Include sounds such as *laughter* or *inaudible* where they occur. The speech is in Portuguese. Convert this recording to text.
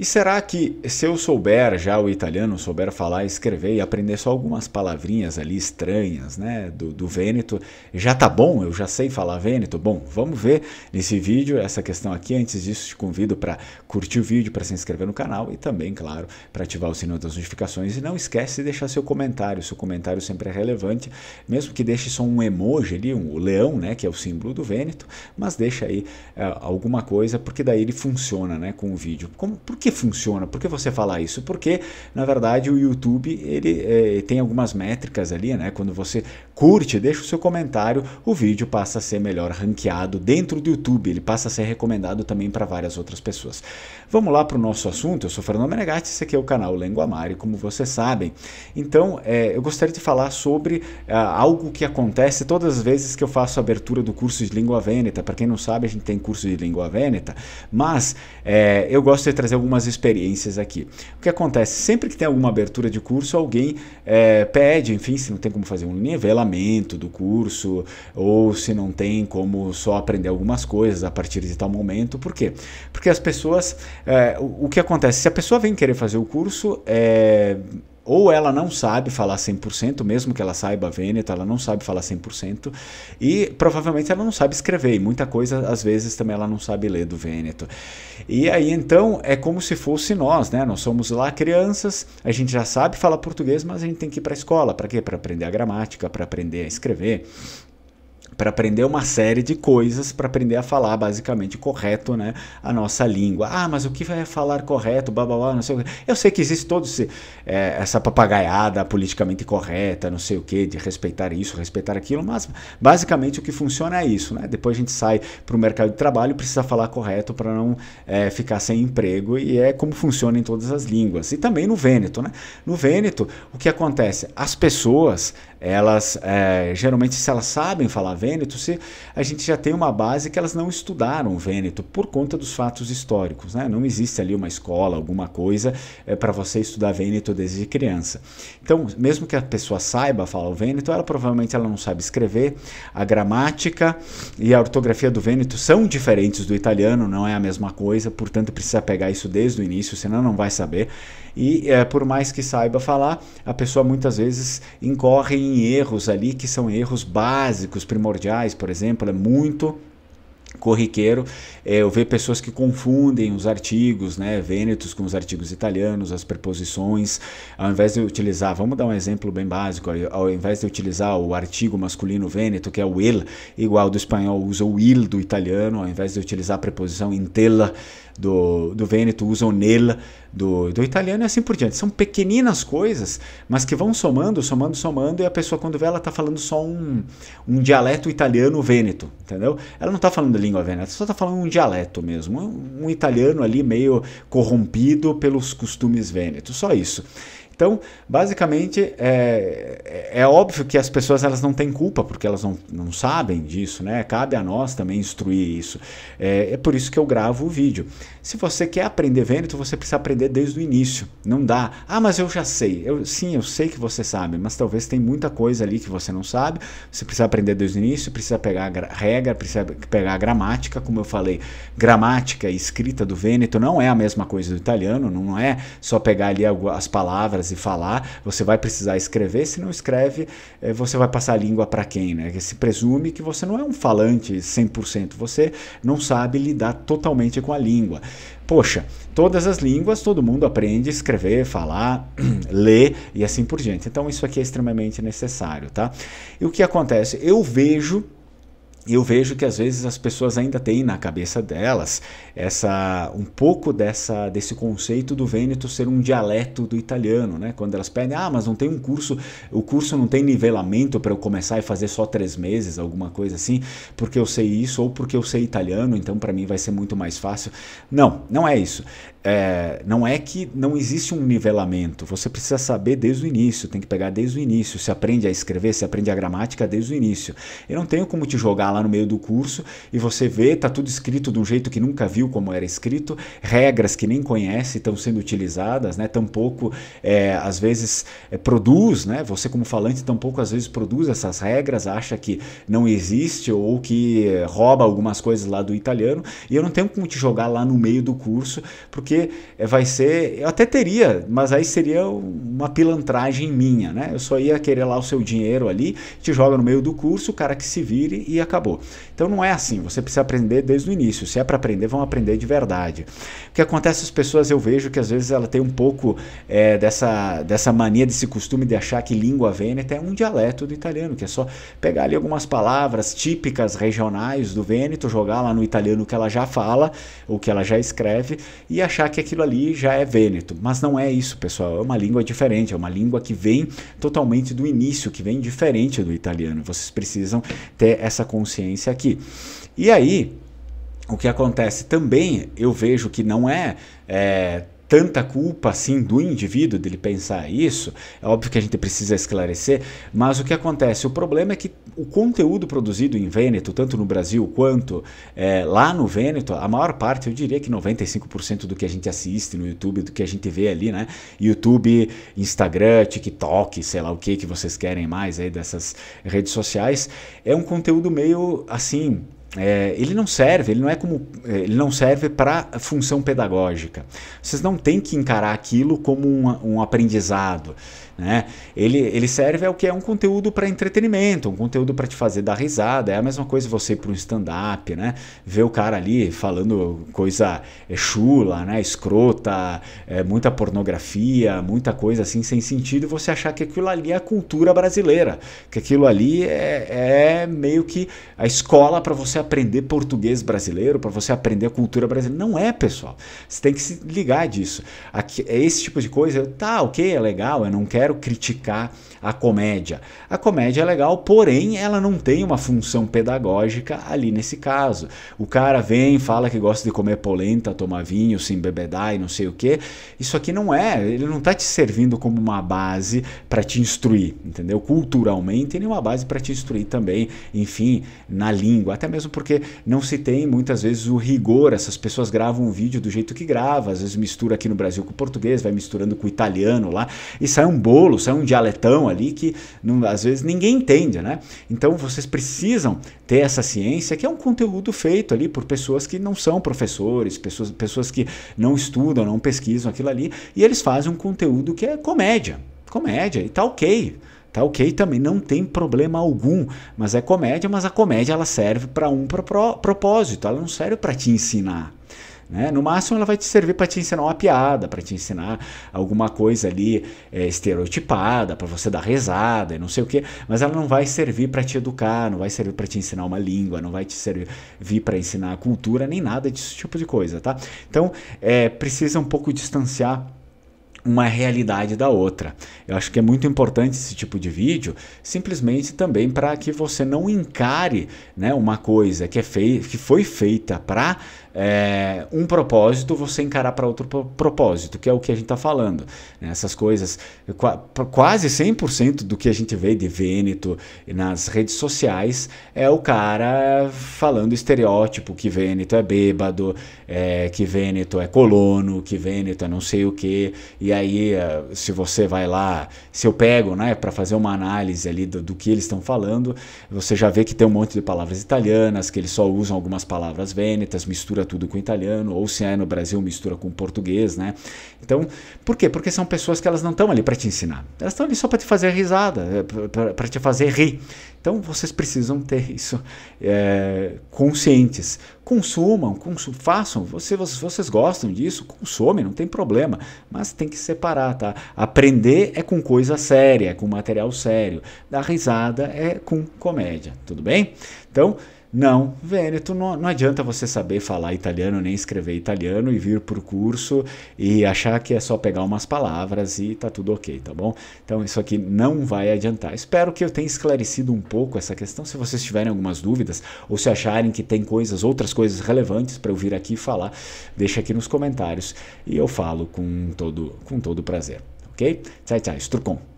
E será que, se eu souber já o italiano, souber falar, escrever e aprender só algumas palavrinhas ali estranhas, né, do, do Vêneto, já tá bom? Eu já sei falar Vêneto? Bom, vamos ver nesse vídeo essa questão aqui. Antes disso, te convido para curtir o vídeo, para se inscrever no canal e também, claro, para ativar o sininho das notificações. E não esquece de deixar seu comentário, seu comentário sempre é relevante, mesmo que deixe só um emoji ali, um, o leão, né, que é o símbolo do Vêneto, mas deixa aí eh, alguma coisa, porque daí ele funciona, né, com o vídeo. Como, por que que funciona? Por que você falar isso? Porque, na verdade, o YouTube ele é, tem algumas métricas ali, né? Quando você curte, deixa o seu comentário, o vídeo passa a ser melhor ranqueado dentro do YouTube, ele passa a ser recomendado também para várias outras pessoas. Vamos lá para o nosso assunto. Eu sou Fernando Menegatti, esse aqui é o canal Lengua Mari, como vocês sabem. Então, é, eu gostaria de falar sobre ah, algo que acontece todas as vezes que eu faço a abertura do curso de língua vêneta. Para quem não sabe, a gente tem curso de língua vêneta, mas é, eu gosto de trazer algumas algumas experiências aqui. O que acontece? Sempre que tem alguma abertura de curso, alguém é, pede, enfim, se não tem como fazer um nivelamento do curso, ou se não tem como só aprender algumas coisas a partir de tal momento. Por quê? Porque as pessoas. É, o, o, que acontece? Se a pessoa vem querer fazer o curso, é, ou ela não sabe falar 100%, mesmo que ela saiba vêneto, ela não sabe falar 100%, e provavelmente ela não sabe escrever, e muita coisa às vezes também ela não sabe ler do vêneto. E aí então é como se fosse nós, né? Nós somos lá crianças, a gente já sabe falar português, mas a gente tem que ir para a escola, para quê? Para aprender a gramática, para aprender a escrever, para aprender uma série de coisas, para aprender a falar basicamente correto né, a nossa língua. Ah, mas o que vai falar correto, blá, blá, blá não sei o que. Eu sei que existe toda é, essa papagaiada politicamente correta, não sei o que, de respeitar isso, respeitar aquilo, mas basicamente o que funciona é isso. Né? Depois a gente sai para o mercado de trabalho, precisa falar correto para não é, ficar sem emprego, e é como funciona em todas as línguas. E também no Vêneto. Né? No Vêneto, o que acontece? As pessoas elas é, geralmente se elas sabem falar Vêneto, se a gente já tem uma base que elas não estudaram Vêneto por conta dos fatos históricos, né? Não existe ali uma escola, alguma coisa é, para você estudar Vêneto desde criança. Então, mesmo que a pessoa saiba falar o Vêneto, ela provavelmente ela não sabe escrever. A gramática e a ortografia do Vêneto são diferentes do italiano, não é a mesma coisa, portanto precisa pegar isso desde o início, senão não vai saber. E é, por mais que saiba falar, a pessoa muitas vezes incorre em tem erros ali que são erros básicos, primordiais, por exemplo, é muito corriqueiro é, eu ver pessoas que confundem os artigos, né, vênetos com os artigos italianos, as preposições, ao invés de utilizar, vamos dar um exemplo bem básico, ao invés de utilizar o artigo masculino vêneto, que é o il, igual do espanhol usa o il do italiano, ao invés de utilizar a preposição intela do, do vêneto, usa o nela, do, do italiano e assim por diante. São pequeninas coisas, mas que vão somando, somando, somando, e a pessoa, quando vê, ela está falando só um, um dialeto italiano vêneto, entendeu? Ela não está falando língua vêneta, só está falando um dialeto mesmo, um, um italiano ali meio corrompido pelos costumes vênetos, só isso. Então, basicamente, é, é óbvio que as pessoas elas não têm culpa, porque elas não, não sabem disso, né? Cabe a nós também instruir isso. É, é por isso que eu gravo o vídeo. Se você quer aprender Vêneto, você precisa aprender desde o início. Não dá. Ah, mas eu já sei. Eu, sim, eu sei que você sabe, mas talvez tem muita coisa ali que você não sabe. Você precisa aprender desde o início, precisa pegar a regra, precisa pegar a gramática, como eu falei. Gramática e escrita do Vêneto não é a mesma coisa do italiano, não é só pegar ali as palavras e falar, você vai precisar escrever, se não escreve, eh, você vai passar a língua para quem, né? Se presume que você não é um falante 100%, você não sabe lidar totalmente com a língua. Poxa, todas as línguas, todo mundo aprende a escrever, falar, *clears throat* ler e assim por diante. Então isso aqui é extremamente necessário, tá? E o que acontece? Eu vejo eu vejo que às vezes as pessoas ainda têm na cabeça delas essa um pouco dessa desse conceito do Vêneto ser um dialeto do italiano, né? Quando elas pedem, ah, mas não tem um curso, o curso não tem nivelamento para eu começar e fazer só três meses, alguma coisa assim, porque eu sei isso ou porque eu sei italiano, então para mim vai ser muito mais fácil. Não, não é isso. É, não é que não existe um nivelamento. Você precisa saber desde o início, tem que pegar desde o início. Se aprende a escrever, se aprende a gramática desde o início. Eu não tenho como te jogar lá no meio do curso e você vê, tá tudo escrito de um jeito que nunca viu como era escrito, regras que nem conhece estão sendo utilizadas, né? Tampouco é, às vezes é, produz, né? Você como falante tampouco às vezes produz essas regras, acha que não existe ou que rouba algumas coisas lá do italiano e eu não tenho como te jogar lá no meio do curso porque é, vai ser, eu até teria, mas aí seria uma pilantragem minha, né? Eu só ia querer lá o seu dinheiro ali, te joga no meio do curso, o cara que se vire e acabou acabou. Então não é assim, você precisa aprender desde o início. Se é para aprender, vão aprender de verdade. O que acontece as pessoas, eu vejo que às vezes ela tem um pouco é, dessa, dessa mania, desse costume de achar que língua vêneta é um dialeto do italiano, que é só pegar ali algumas palavras típicas regionais do Vêneto, jogar lá no italiano que ela já fala, ou que ela já escreve, e achar que aquilo ali já é Vêneto. Mas não é isso, pessoal, é uma língua diferente, é uma língua que vem totalmente do início, que vem diferente do italiano. Vocês precisam ter essa consciência consciência aqui. E aí, o que acontece também, eu vejo que não é, é tanta culpa assim do indivíduo dele pensar isso. É óbvio que a gente precisa esclarecer, mas o que acontece? O problema é que o conteúdo produzido em Vêneto, tanto no Brasil quanto é, lá no Vêneto, a maior parte, eu diria que 95% do que a gente assiste no YouTube, do que a gente vê ali, né? YouTube, Instagram, TikTok, sei lá o que que vocês querem mais aí dessas redes sociais, é um conteúdo meio assim é, ele não serve, ele não é como, é, ele não serve para função pedagógica. Vocês não têm que encarar aquilo como um, um aprendizado. Né? Ele, ele serve ao que é um conteúdo para entretenimento, um conteúdo para te fazer dar risada. É a mesma coisa você ir para um stand-up, né? ver o cara ali falando coisa eh, chula, né? escrota, é, muita pornografia, muita coisa assim sem sentido, e você achar que aquilo ali é a cultura brasileira, que aquilo ali é, é meio que a escola para você aprender português brasileiro, para você aprender a cultura brasileira. Não é, pessoal. Você tem que se ligar disso. Aqui, é esse tipo de coisa, tá, ok, é legal, eu não quero quero criticar a comédia. A comédia é legal, porém ela não tem uma função pedagógica ali nesse caso. O cara vem, fala que gosta de comer polenta, tomar vinho, se embebedar e não sei o que. Isso aqui não é, ele não está te servindo como uma base para te instruir, entendeu? Culturalmente, nem é uma base para te instruir também, enfim, na língua. Até mesmo porque não se tem muitas vezes o rigor, essas pessoas gravam um vídeo do jeito que grava, às vezes mistura aqui no Brasil com o português, vai misturando com o italiano lá, e sai um bolo crioulo, sai é um dialetão ali que não, às vezes ninguém entende, né? Então vocês precisam ter essa ciência, que é um conteúdo feito ali por pessoas que não são professores, pessoas, pessoas que não estudam, não pesquisam aquilo ali, e eles fazem um conteúdo que é comédia. Comédia, e tá ok. Tá ok também, não tem problema algum, mas é comédia, mas a comédia ela serve para um propósito, ela não serve para te ensinar. Né? No máximo, ela vai te servir para te ensinar uma piada, para te ensinar alguma coisa ali é, estereotipada, para você dar rezada e não sei o que, mas ela não vai servir para te educar, não vai servir para te ensinar uma língua, não vai te servir para ensinar cultura, nem nada desse tipo de coisa, tá? Então, é, precisa um pouco distanciar uma realidade da outra. Eu acho que é muito importante esse tipo de vídeo, simplesmente também para que você não encare né, uma coisa que, é fei que foi feita para é, um propósito você encarar para outro propósito, que é o que a gente está falando. Né? Essas coisas, quase 100% do que a gente vê de Vêneto nas redes sociais é o cara falando estereótipo que Vêneto é bêbado, é, que Vêneto é colono, que Vêneto é não sei o que. E aí, é, se você vai lá, se eu pego né, para fazer uma análise ali do, do que eles estão falando, você já vê que tem um monte de palavras italianas, que eles só usam algumas palavras vênetas, mistura mistura tudo com italiano, ou se é no Brasil, mistura com português, né? Então, por quê? Porque são pessoas que elas não estão ali para te ensinar, elas estão ali só para te fazer risada, eh, para te fazer rir. Então, vocês precisam ter isso é, conscientes. Consumam, consu façam, se vocês, vocês gostam disso, consomem, não tem problema, mas tem que separar, tá? Aprender é com coisa séria, é com material sério, dar risada é com comédia, tudo bem? Então, não, velho, tu não, não adianta você saber falar italiano nem escrever italiano e vir pro curso e achar que é só pegar umas palavras e tá tudo ok, tá bom? Então isso aqui não vai adiantar. Espero que eu tenha esclarecido um pouco essa questão. Se vocês tiverem algumas dúvidas ou se acharem que tem coisas, outras coisas relevantes para eu vir aqui falar, deixa aqui nos comentários e eu falo com todo, com todo prazer, ok? Tchau, tchau, com